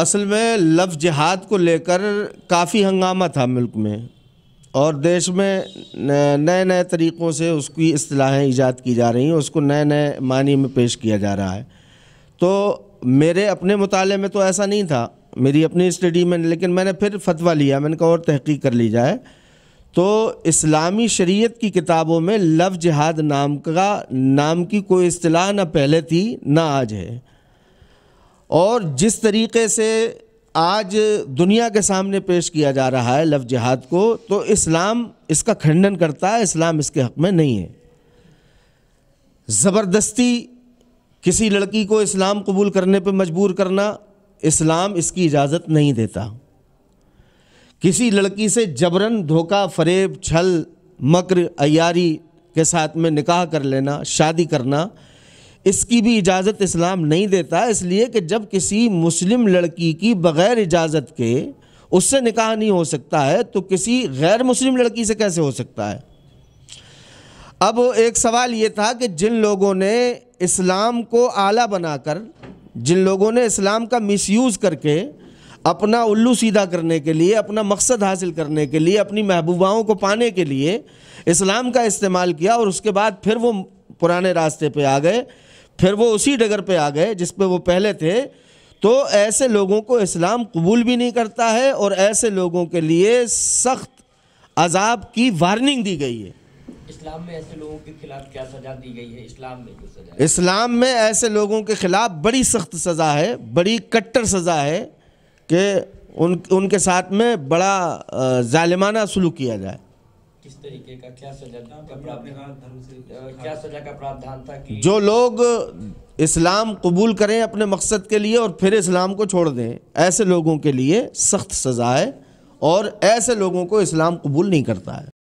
असल में लफ्ज़ जिहाद को लेकर काफ़ी हंगामा था मुल्क में और देश में नए नए तरीक़ों से उसकी असलाहें ईजाद की जा रही हैं उसको नए नए मानी में पेश किया जा रहा है तो मेरे अपने मुताले में तो ऐसा नहीं था मेरी अपनी स्टडी में लेकिन मैंने फिर फतवा लिया मैंने कहा और तहकीक कर ली जाए तो इस्लामी शरीयत की किताबों में लफ जिहाद नाम का नाम की कोई असलाह ना पहले थी ना आज है और जिस तरीके से आज दुनिया के सामने पेश किया जा रहा है लफ जिहाद को तो इस्लाम इसका खंडन करता है इस्लाम इसके हक़ में नहीं है ज़बरदस्ती किसी लड़की को इस्लाम कबूल करने पर मजबूर करना इस्लाम इसकी इजाज़त नहीं देता किसी लड़की से जबरन धोखा फरेब छल मकर अयारी के साथ में निकाह कर लेना शादी करना इसकी भी इजाज़त इस्लाम नहीं देता इसलिए कि जब किसी मुस्लिम लड़की की बग़ैर इजाज़त के उससे निकाह नहीं हो सकता है तो किसी गैर मुस्लिम लड़की से कैसे हो सकता है अब एक सवाल ये था कि जिन लोगों ने इस्लाम को आला बनाकर जिन लोगों ने इस्लाम का मिसयूज़ करके अपना उल्लू सीधा करने के लिए अपना मकसद हासिल करने के लिए अपनी महबूबाओं को पाने के लिए इस्लाम का इस्तेमाल किया और उसके बाद फिर वो पुराने रास्ते पे आ गए फिर वो उसी डगर पे आ गए जिस पे वो पहले थे तो ऐसे लोगों को इस्लाम कबूल भी नहीं करता है और ऐसे लोगों के लिए सख्त अजाब की वार्निंग दी गई है इस्लाम में ऐसे लोगों के खिलाफ क्या सजा दी गई है इस्लाम में जो सजा इस्लाम में ऐसे लोगों के खिलाफ बड़ी सख्त सज़ा है बड़ी कट्टर सज़ा है कि उन उनके साथ में बड़ा ालिमाना सलूक किया जाए किस तरीके का क्या सजा था का क्या सजा का प्रावधान था कि जो लोग इस्लाम कबूल करें अपने मकसद के लिए और फिर इस्लाम को छोड़ दें ऐसे लोगों के लिए सख्त सज़ा है और ऐसे लोगों को इस्लाम कबूल नहीं करता है